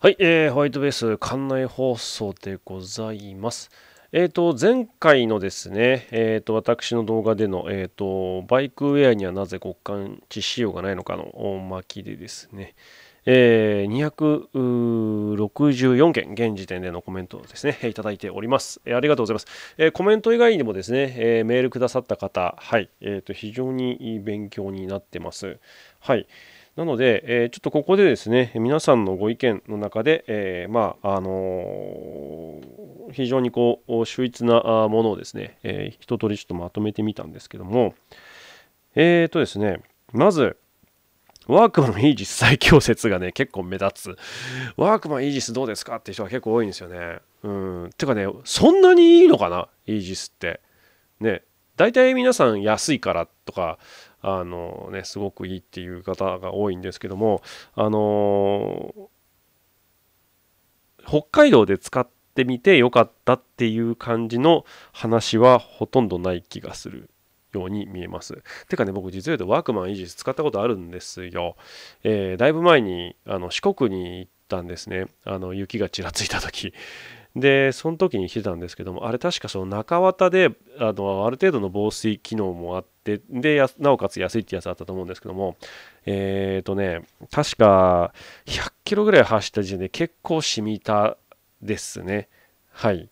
はい、えー、ホワイトベース館内放送でございます。えーと、前回のですね、えーと、私の動画での、えーと、バイクウェアにはなぜ極寒致仕様がないのかの巻でですね、えー、264件、現時点でのコメントをですね、いただいております。えー、ありがとうございます、えー、コメント以外にもですね、えー、メールくださった方、はい、えーと、非常に勉強になってます。はい。なので、えー、ちょっとここでですね、皆さんのご意見の中で、えー、まあ、あのー、非常にこう、秀逸なものをですね、えー、一通りちょっとまとめてみたんですけども、えっ、とですね、まず、ワークマンイージス最強説がね、結構目立つ。ワークマンイージスどうですかって人が結構多いんですよね。うん。てかね、そんなにいいのかなイージスって。ね。大体皆さん安いからとか、あのねすごくいいっていう方が多いんですけどもあの北海道で使ってみてよかったっていう感じの話はほとんどない気がするように見えます。てかね、僕実は言うとワークマンイージス使ったことあるんですよ。えー、だいぶ前にあの四国に行ったんですね。あの雪がちらついた時。でその時に来てたんですけどもあれ確かその中綿であのある程度の防水機能もあってでなおかつ安いってやつあったと思うんですけどもえっ、ー、とね確か100キロぐらい走った時点で結構しみたですねはい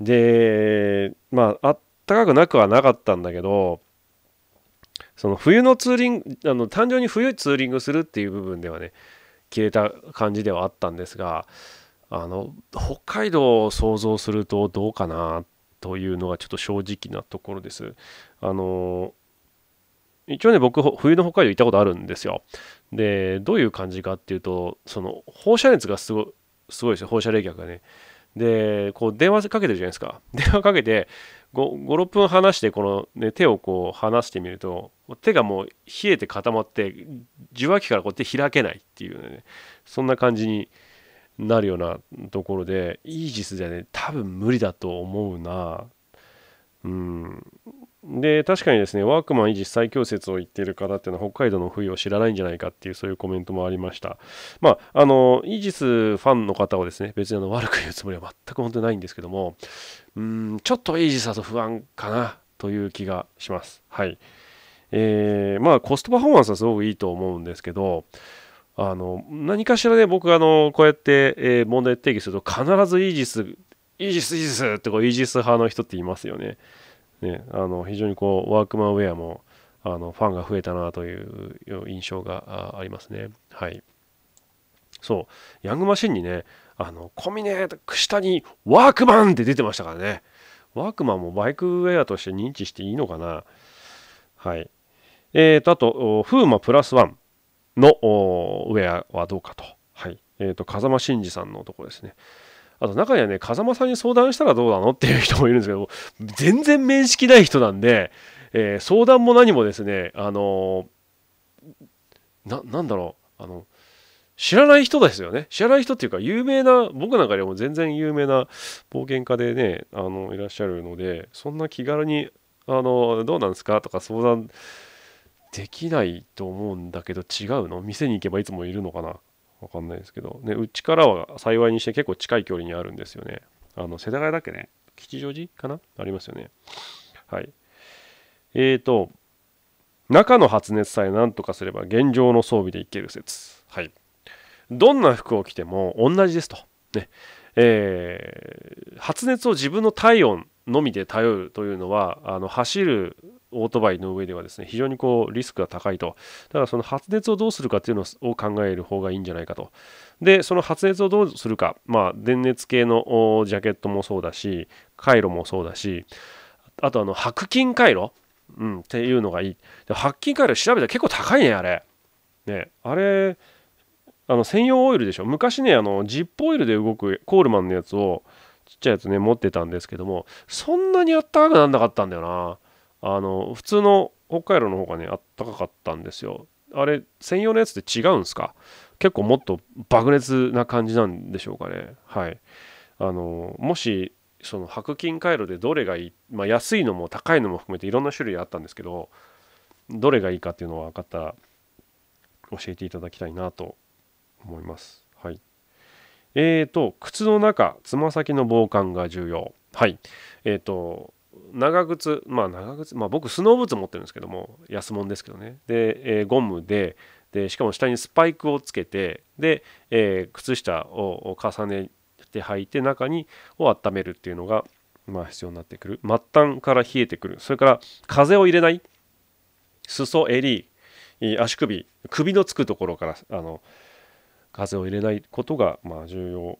でまああったかくなくはなかったんだけどその冬のツーリングあの単純に冬ツーリングするっていう部分ではね消えた感じではあったんですがあの北海道を想像するとどうかなというのがちょっと正直なところです。あの一応ね僕冬の北海道行ったことあるんですよ。でどういう感じかっていうとその放射熱がすごすごいですよ放射冷却がね。でこう電話かけてるじゃないですか。電話かけて56分離してこの、ね、手をこう離してみると手がもう冷えて固まって受話器からこうて開けないっていうねそんな感じに。なるようなところでイージスじゃね多分無理だと思うなうんで確かにですねワークマン維持最強説を言っている方っていうのは北海道の冬を知らないんじゃないかっていうそういうコメントもありましたまああのイージスファンの方をですね別にあの悪く言うつもりは全く本当にないんですけどもうんちょっとイージスだと不安かなという気がしますはいえー、まあコストパフォーマンスはすごくいいと思うんですけどあの何かしらね僕あのこうやって、え問題定義すると必ずイージスイージスイージスってこうイージス派の人っていますよね。ねあの非常にこうワークマンウェアもあのファンが増えたなという印象がありますね。はい。そう、ヤングマシンにね、あの、コミネ下にワークマンって出てましたからね。ワークマンもバイクウェアとして認知していいのかな。はい。えーと、あと、フーマプラスワン。のウェアはどうかと。はい。えっ、ー、と、風間真二さんのとこですね。あと中にはね、風間さんに相談したらどうなのっていう人もいるんですけど、全然面識ない人なんで、えー、相談も何もですね、あのー、なんだろう、あの、知らない人ですよね。知らない人っていうか、有名な、僕なんかでも全然有名な冒険家でね、あの、いらっしゃるので、そんな気軽に、あの、どうなんですかとか相談できないと思うんだけど違うの店に行けばいつもいるのかなわかんないですけど。ね、うちからは幸いにして結構近い距離にあるんですよね。あの、世田谷だっけね吉祥寺かなありますよね。はい。えーと、中の発熱さえ何とかすれば現状の装備でいける説。はい。どんな服を着ても同じですと。ね。えー、発熱を自分の体温のみで頼るというのはあの走るオートバイの上ではですね非常にこうリスクが高いとだからその発熱をどうするかっていうのを考える方がいいんじゃないかとでその発熱をどうするかまあ電熱系のジャケットもそうだし回路もそうだしあとあの白金回路、うん、っていうのがいい白金回路調べたら結構高いねあれねあれあの専用オイルでしょ昔ねあのジップオイルで動くコールマンのやつをちっちゃいやつね、持ってたんですけども、そんなにあったかくなんなかったんだよな。あの、普通の北海道の方がね、あったかかったんですよ。あれ、専用のやつって違うんですか結構もっと爆熱な感じなんでしょうかね。はい。あの、もし、その白金回路でどれがいい、まあ、安いのも高いのも含めていろんな種類あったんですけど、どれがいいかっていうのは分かったら教えていただきたいなと思います。はい。えーと、と靴の中つま先の防寒が重要はいえっ、ー、と長靴まあ長靴まあ僕スノーブーツ持ってるんですけども安物ですけどねで、えー、ゴムででしかも下にスパイクをつけてで、えー、靴下を重ねて履いて中にを温めるっていうのがまあ必要になってくる末端から冷えてくるそれから風を入れない裾襟足首首のつくところからあの風を入れないことがま重要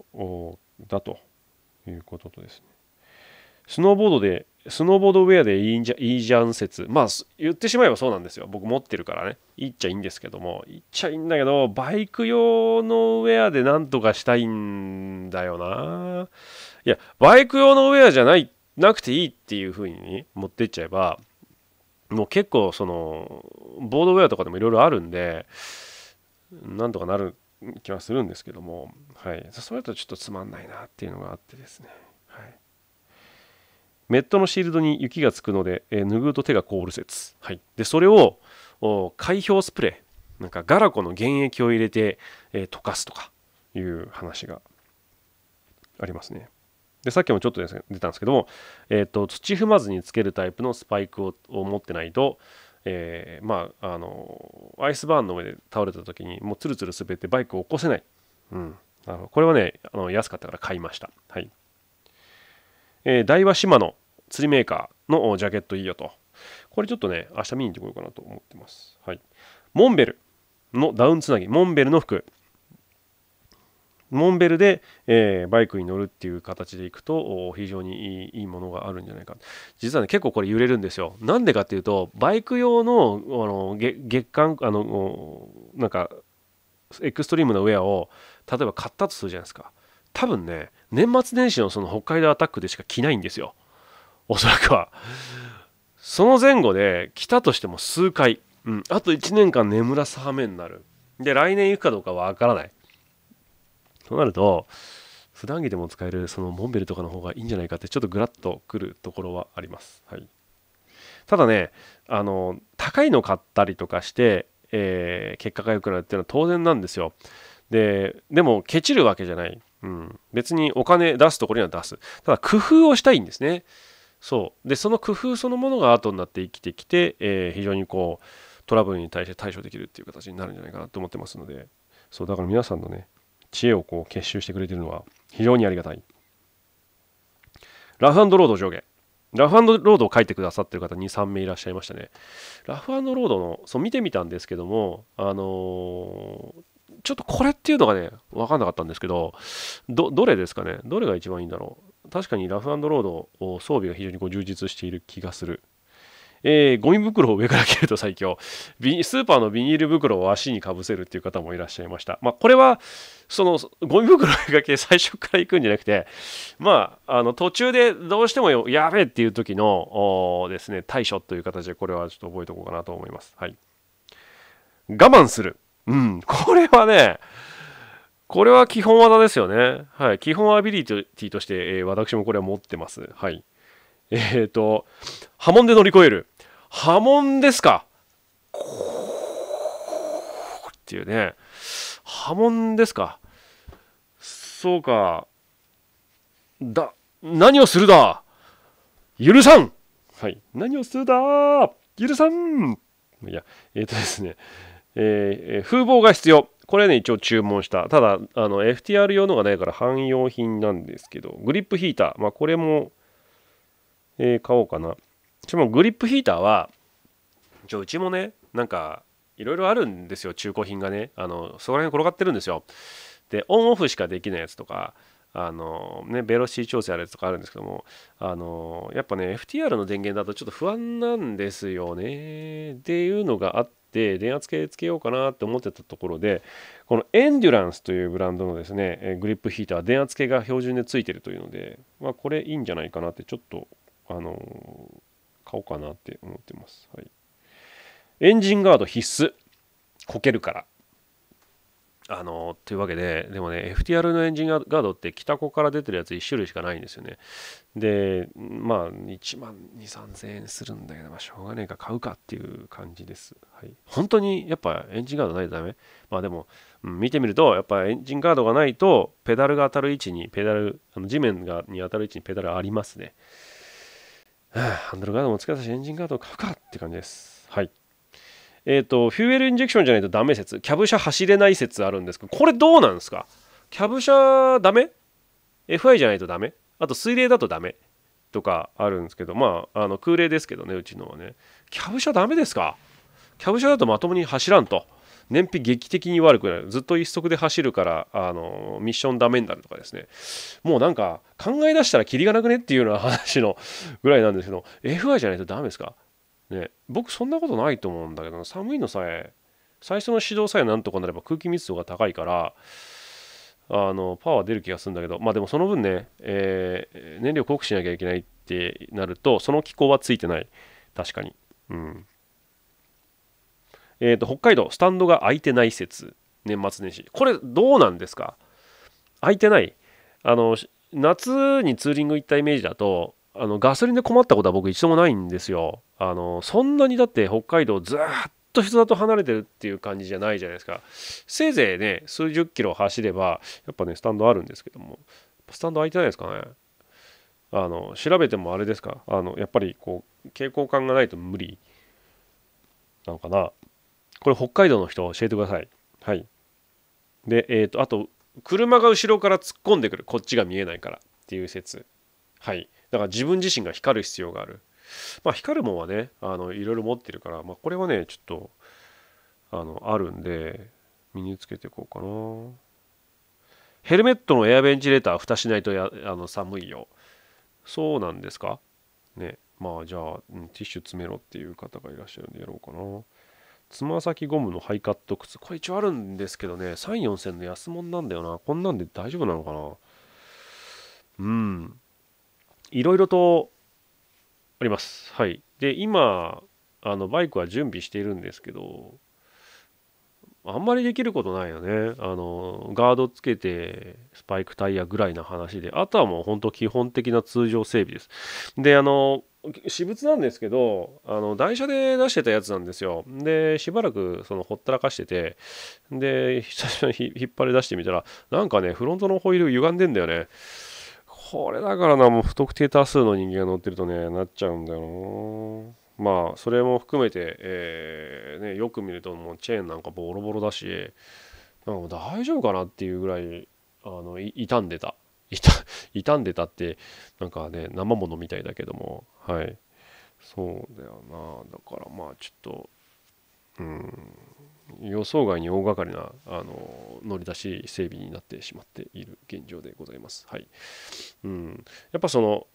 だということとですね。スノーボードで、スノーボードウェアでいいんじゃいいじゃん説。まあ、言ってしまえばそうなんですよ。僕持ってるからね。いっちゃいいんですけども、いっちゃいいんだけど、バイク用のウェアでなんとかしたいんだよな。いや、バイク用のウェアじゃない、なくていいっていう風に持ってっちゃえば、もう結構その、ボードウェアとかでもいろいろあるんで、なんとかなる気はするんですけども、はい、そうやったらちょっとつまんないなっていうのがあってですね、はい、メットのシールドに雪がつくので、えー、拭うと手が凍る説、はい、でそれを開氷スプレーなんかガラコの原液を入れて、えー、溶かすとかいう話がありますねでさっきもちょっと出たんですけども、えーと、と土踏まずにつけるタイプのスパイクを持ってないと、えー、まああのアイスバーンの上で倒れた時にもうツルツル滑ってバイクを起こせない、うん、あのこれはねあの安かったから買いました、はいえー、ダイの釣りメーカーのジャケットいいよとこれちょっとね明日見に行ってこようかなと思ってます、はい、モンベルのダウンつなぎモンベルの服モンベルで、えー、バイクに乗るっていう形でいくと非常にいいものがあるんじゃないか実はね結構これ揺れるんですよなんでかっていうとバイク用のあの月間あのなんかエクストリームなウェアを例えば買ったとするじゃないですか多分ね年末年始のその北海道アタックでしか着ないんですよおそらくはその前後で着たとしても数回、うん、あと1年間眠らすはめになるで来年行くかどうかわからないとなると、普段着でも使えるそのモンベルとかの方がいいんじゃないかってちょっとぐらっとくるところはあります。はい、ただねあの高いの買ったりとかして、えー、結果が良くなるっていうのは当然なんですよ。ででもケチるわけじゃない、うん、別にお金出すところには出すただ工夫をしたいんですねそうでその工夫そのものが後になって生きてきて、えー、非常にこうトラブルに対して対処できるっていう形になるんじゃないかなと思ってますのでそうだから皆さんのね知恵をこう結集してくれてるのは非常にありがたいラフロード上下ラフロードを書いてくださってる方2、3名いらっしゃいましたねラフロードのそう見てみたんですけどもあのー、ちょっとこれっていうのがねわかんなかったんですけどどどれですかねどれが一番いいんだろう確かにラフロードを装備が非常にこう充実している気がするえー、ゴミ袋を上から切ると最強 スーパーのビニール袋を足にかぶせるっていう方もいらっしゃいました、まあ、これはそのゴミ袋上がけ最初から行くんじゃなくてまああの途中でどうしてもやべえっていう時のですね対処という形でこれはちょっと覚えておこうかなと思います、はい、我慢するうんこれはねこれは基本技ですよね。はい。基本アビリティとして、えー、私もこれは持ってます。はい。えっ、ー、と、波紋で乗り越える。波紋ですかっていうね波紋ですかそうかだ何をするだ許さんはい何をするだ許さんいやえっ、ー、とですねえー、風貌が必要これね、一応注文した。ただ、あの、FTR 用のがないから汎用品なんですけど、グリップヒーター。まあ、これも、えー、買おうかな。しもグリップヒーターはちょうちもねなんかいろいろあるんですよ中古品がねあのそこら辺転がってるんですよでオンオフしかできないやつとかあのねベロシー調整あるやつとかあるんですけどもあのやっぱね FTR の電源だとちょっと不安なんですよねっていうのがあって電圧計つけようかなって思ってたところでこのエンデュランスというブランドのですねグリップヒーター電圧計が標準でついてるというのでまあこれいいんじゃないかなってちょっとあの買おうかなって思ってます。はい。エンジンガード必須。こけるから。あのというわけで、でもね、FTR のエンジンガードって、北湖から出てるやつ1種類しかないんですよね。で、まあ、1万2、3000円するんだけど、まあ、しょうがねえか、買うかっていう感じです。はい、本当にやっぱエンジンガードないとダメまあでも、うん、見てみると、やっぱエンジンガードがないと、ペダルが当たる位置に、ペダル、あの地面がに当たる位置にペダルありますね。ハンドルガードもつけたしエンジンガードを買うかって感じです。はい。えっ、ー、と、フューエルインジェクションじゃないとダメ説、キャブ車走れない説あるんですけど、これどうなんですかキャブ車ダメ ?FI じゃないとダメあと水冷だとダメとかあるんですけど、まあ、あの空冷ですけどね、うちのはね。キャブ車ダメですかキャブ車だとまともに走らんと。燃費劇的に悪くなるずっと一足で走るからあのミッションダメになるとかですねもうなんか考え出したらキリがなくねっていうような話のぐらいなんですけど FI じゃないとダメですかね僕そんなことないと思うんだけど寒いのさえ最初の指導さえなんとかなれば空気密度が高いからあのパワー出る気がするんだけどまあでもその分ね、えー、燃料濃くしなきゃいけないってなるとその気候はついてない確かにうんえーと、北海道スタンドが空いてない説年末年始これどうなんですか空いてないあの夏にツーリング行ったイメージだとあのガソリンで困ったことは僕一度もないんですよあのそんなにだって北海道ずっと人里離れてるっていう感じじゃないじゃないですかせいぜいね数十キロ走ればやっぱねスタンドあるんですけどもスタンド空いてないですかねあの調べてもあれですかあのやっぱりこう傾向感がないと無理なのかなこれ北海道の人教えてくださいはいでえっ、ー、とあと車が後ろから突っ込んでくるこっちが見えないからっていう説はいだから自分自身が光る必要があるまあ光るもんはねあのいろいろ持ってるから、まあ、これはねちょっとあのあるんで身につけていこうかなヘルメットのエアベンチレーター蓋しないとやあの寒いよそうなんですかねまあじゃあ、うん、ティッシュ詰めろっていう方がいらっしゃるんでやろうかなつま先ゴムのハイカット靴。これ一応あるんですけどね、3、4000の安物なんだよな。こんなんで大丈夫なのかなうん。いろいろとあります。はい。で、今、あの、バイクは準備しているんですけど、あんまりできることないよね。あの、ガードつけて、スパイクタイヤぐらいな話で、あとはもう本当基本的な通常整備です。で、あの、私物なんですけどあの台車で出してたやつなんですよでしばらくそのほったらかしててで久しぶりに引っ張り出してみたらなんかねフロントのホイール歪んでんだよねこれだからなもう不特定多数の人間が乗ってるとねなっちゃうんだよなまあそれも含めて、えー、ね、よく見るともうチェーンなんかボロボロだしなんか大丈夫かなっていうぐらいあの傷んでた 傷んでたってなんかね生ものみたいだけどもはいそうだよなだからまあちょっとうん予想外に大掛かりなあの乗り出し整備になってしまっている現状でございます。はいうん、やっぱその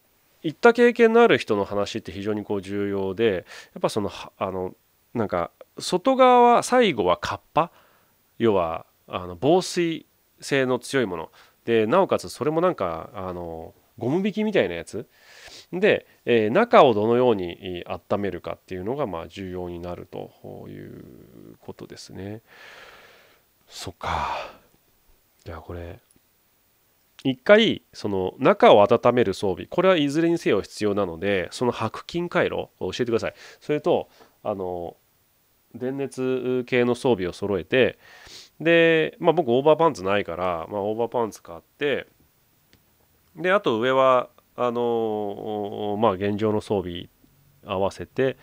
行った経験のある人の話って非常にこう重要でやっぱそのあのなんか外側は最後はカッパ要はあの防水性の強いものでなおかつそれもなんかあのゴム引きみたいなやつで、えー、中をどのように温めるかっていうのがまあ重要になるということですねそっかじゃあこれ一回その中を温める装備これはいずれにせよ必要なのでその白金回路を教えてくださいそれとあの電熱系の装備を揃えてで、まあ、僕オーバーパンツないから、まあ、オーバーパンツ買ってであと上はあのまあ現状の装備合わせて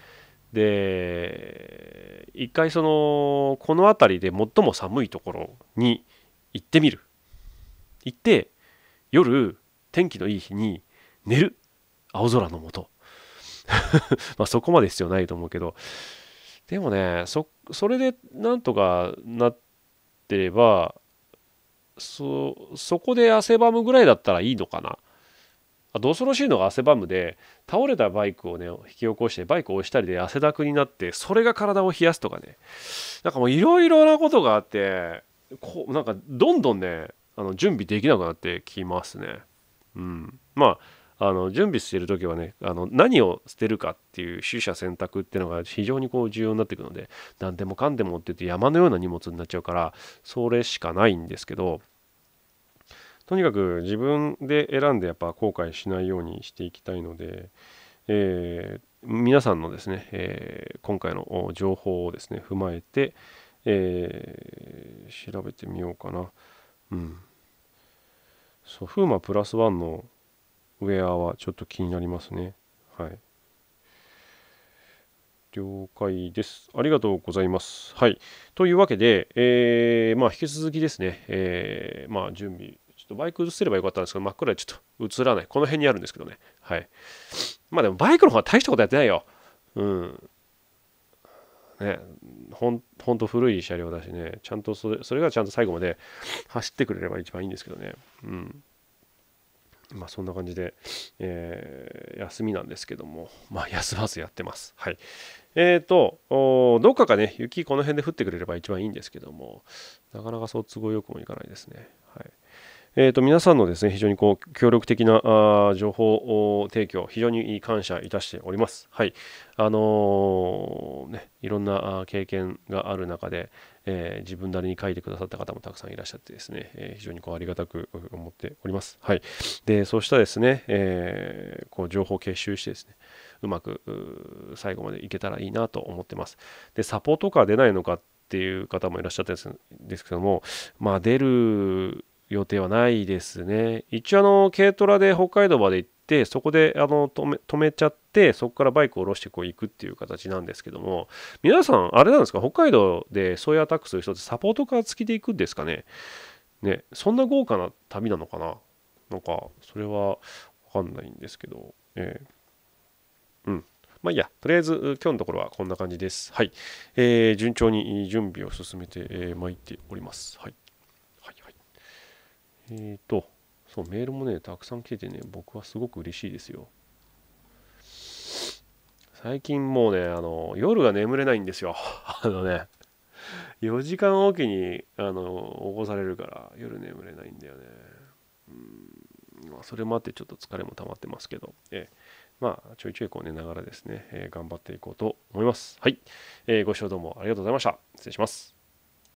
で一回そのこの辺りで最も寒いところに行ってみる行って夜天気のいい日に寝る青空の下 まあそこまで必要ないと思うけどでもねそそれでなんとかなってってればそこで汗ばむぐらいだったらいいのかなあと恐ろしいのが汗ばむで倒れたバイクをね引き起こしてバイクを押したりで汗だくになってそれが体を冷やすとかねなんかもういろいろなことがあってこうなんかどんどんねあの準備できなくなってきますねうんまああの準備している時はねあの何を捨てるかっていう取捨選択っていうのが非常にこう重要になってくるので何でもかんでもって言って山のような荷物になっちゃうからそれしかないんですけどとにかく自分で選んでやっぱ後悔しないようにしていきたいので、えー、皆さんのですね、えー、今回の情報をですね踏まえて、えー、調べてみようかな。うん。ソフーマプラスワンのウェアはちょっと気になりますね。はい。了解です。ありがとうございます。はい。というわけで、えー、まあ、引き続きですね、えー、まあ、準備、ちょっとバイク映せればよかったんですけど、真っ暗でちょっと映らない。この辺にあるんですけどね。はい。まあ、でもバイクの方は大したことやってないよ。うん。ね、ほんほんと古い車両だしね、ちゃんとそれそれがちゃんと最後まで走ってくれれば一番いいんですけどね。うん。まあ、そんな感じで、えー、休みなんですけども、まあ、休まずやってます。はい。えっ、ー、と、どっかがね、雪この辺で降ってくれれば一番いいんですけども、なかなかそう都合よくもいかないですね。はい。えー、と皆さんのですね非常にこう協力的なあ情報提供、非常に感謝いたしております。はいあのー、ね、いろんな経験がある中で、えー、自分なりに書いてくださった方もたくさんいらっしゃってですね、えー、非常にこうありがたく思っております。はい。で、そうしたですね、えー、こう情報を結集してですね、うまく最後までいけたらいいなと思ってます。で、サポートカー出ないのかっていう方もいらっしゃったんですけども、まあ出る予定はないですね。一応あの、軽トラで北海道まで行って、てそこであの止め止めちゃってそこからバイクを下ろしてこう行くっていう形なんですけども皆さんあれなんですか北海道でそういうアタックする人ってサポートカー付きで行くんですかねねそんな豪華な旅なのかななんかそれは分かんないんですけど、えー、うんまあいいや、とりあえず今日のところはこんな感じです。はい。えー、順調に準備を進めてまいっております。はい。はいはい。えっ、ー、と。そうメールもねたくさん来ててね僕はすごく嬉しいですよ最近もうねあの夜が眠れないんですよ あのね4時間おきにあの起こされるから夜眠れないんだよねうんまあそれもあってちょっと疲れも溜まってますけどえまあちょいちょいこう寝ながらですね、えー、頑張っていこうと思いますはい、えー、ご視聴どうもありがとうございました失礼します